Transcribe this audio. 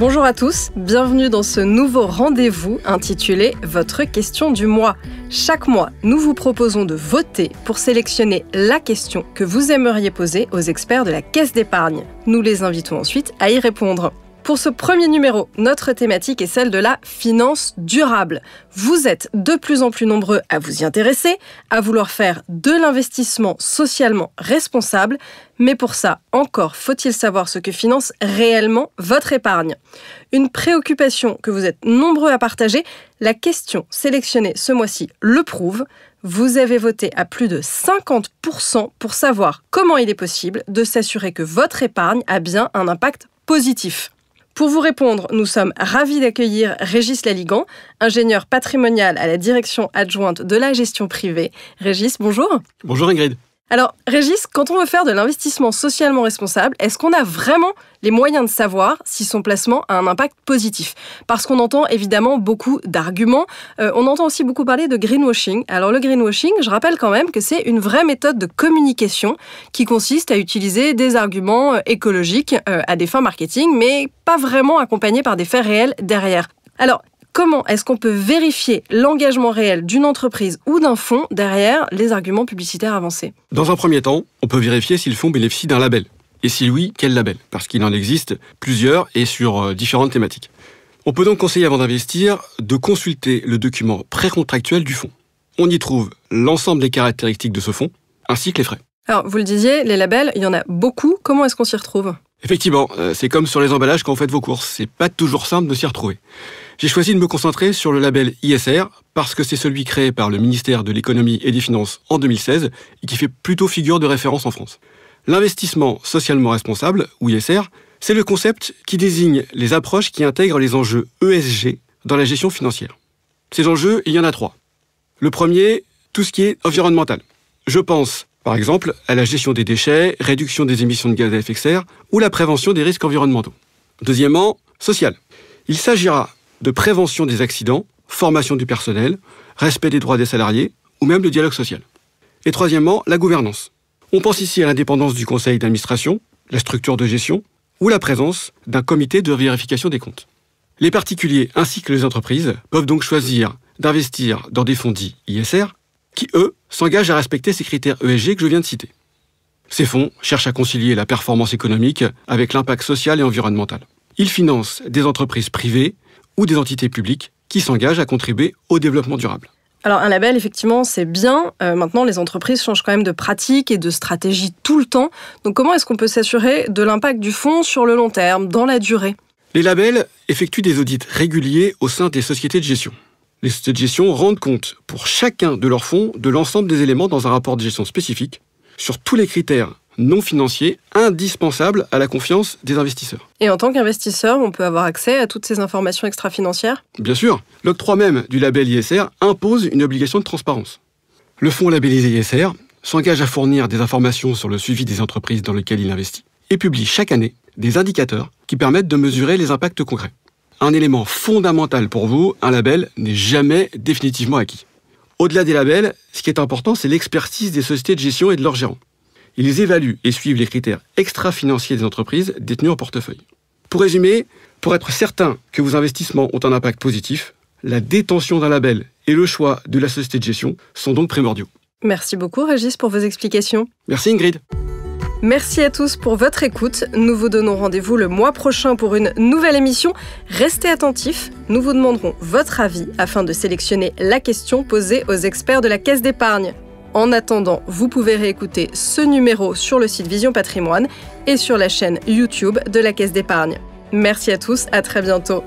Bonjour à tous, bienvenue dans ce nouveau rendez-vous intitulé Votre question du mois. Chaque mois, nous vous proposons de voter pour sélectionner la question que vous aimeriez poser aux experts de la Caisse d'épargne. Nous les invitons ensuite à y répondre. Pour ce premier numéro, notre thématique est celle de la finance durable. Vous êtes de plus en plus nombreux à vous y intéresser, à vouloir faire de l'investissement socialement responsable, mais pour ça, encore faut-il savoir ce que finance réellement votre épargne. Une préoccupation que vous êtes nombreux à partager, la question sélectionnée ce mois-ci le prouve. Vous avez voté à plus de 50% pour savoir comment il est possible de s'assurer que votre épargne a bien un impact positif. Pour vous répondre, nous sommes ravis d'accueillir Régis Laligan, ingénieur patrimonial à la direction adjointe de la gestion privée. Régis, bonjour. Bonjour Ingrid. Alors, Régis, quand on veut faire de l'investissement socialement responsable, est-ce qu'on a vraiment les moyens de savoir si son placement a un impact positif Parce qu'on entend évidemment beaucoup d'arguments. Euh, on entend aussi beaucoup parler de greenwashing. Alors, le greenwashing, je rappelle quand même que c'est une vraie méthode de communication qui consiste à utiliser des arguments euh, écologiques euh, à des fins marketing, mais pas vraiment accompagnés par des faits réels derrière. Alors, comment est-ce qu'on peut vérifier l'engagement réel d'une entreprise ou d'un fonds derrière les arguments publicitaires avancés Dans un premier temps, on peut vérifier si le fonds bénéficie d'un label. Et si oui, quel label Parce qu'il en existe plusieurs et sur euh, différentes thématiques. On peut donc conseiller avant d'investir de consulter le document précontractuel du fonds. On y trouve l'ensemble des caractéristiques de ce fonds, ainsi que les frais. Alors, vous le disiez, les labels, il y en a beaucoup. Comment est-ce qu'on s'y retrouve Effectivement, euh, c'est comme sur les emballages quand vous faites vos courses, c'est pas toujours simple de s'y retrouver. J'ai choisi de me concentrer sur le label ISR parce que c'est celui créé par le ministère de l'économie et des finances en 2016 et qui fait plutôt figure de référence en France. L'investissement socialement responsable, ou ISR, c'est le concept qui désigne les approches qui intègrent les enjeux ESG dans la gestion financière. Ces enjeux, il y en a trois. Le premier, tout ce qui est environnemental. Je pense par exemple, à la gestion des déchets, réduction des émissions de gaz à effet de serre ou la prévention des risques environnementaux. Deuxièmement, social. Il s'agira de prévention des accidents, formation du personnel, respect des droits des salariés ou même le dialogue social. Et troisièmement, la gouvernance. On pense ici à l'indépendance du conseil d'administration, la structure de gestion ou la présence d'un comité de vérification des comptes. Les particuliers ainsi que les entreprises peuvent donc choisir d'investir dans des fonds dits ISR, qui, eux, s'engagent à respecter ces critères ESG que je viens de citer. Ces fonds cherchent à concilier la performance économique avec l'impact social et environnemental. Ils financent des entreprises privées ou des entités publiques qui s'engagent à contribuer au développement durable. Alors un label, effectivement, c'est bien. Euh, maintenant, les entreprises changent quand même de pratique et de stratégie tout le temps. Donc comment est-ce qu'on peut s'assurer de l'impact du fonds sur le long terme, dans la durée Les labels effectuent des audits réguliers au sein des sociétés de gestion les sociétés de gestion rendent compte pour chacun de leurs fonds de l'ensemble des éléments dans un rapport de gestion spécifique sur tous les critères non financiers indispensables à la confiance des investisseurs. Et en tant qu'investisseur, on peut avoir accès à toutes ces informations extra-financières Bien sûr, l'octroi même du label ISR impose une obligation de transparence. Le fonds labellisé ISR s'engage à fournir des informations sur le suivi des entreprises dans lesquelles il investit et publie chaque année des indicateurs qui permettent de mesurer les impacts concrets un élément fondamental pour vous, un label n'est jamais définitivement acquis. Au-delà des labels, ce qui est important, c'est l'expertise des sociétés de gestion et de leurs gérants. Ils évaluent et suivent les critères extra-financiers des entreprises détenues en portefeuille. Pour résumer, pour être certain que vos investissements ont un impact positif, la détention d'un label et le choix de la société de gestion sont donc primordiaux. Merci beaucoup Régis pour vos explications. Merci Ingrid. Merci à tous pour votre écoute. Nous vous donnons rendez-vous le mois prochain pour une nouvelle émission. Restez attentifs, nous vous demanderons votre avis afin de sélectionner la question posée aux experts de la Caisse d'épargne. En attendant, vous pouvez réécouter ce numéro sur le site Vision Patrimoine et sur la chaîne YouTube de la Caisse d'épargne. Merci à tous, à très bientôt.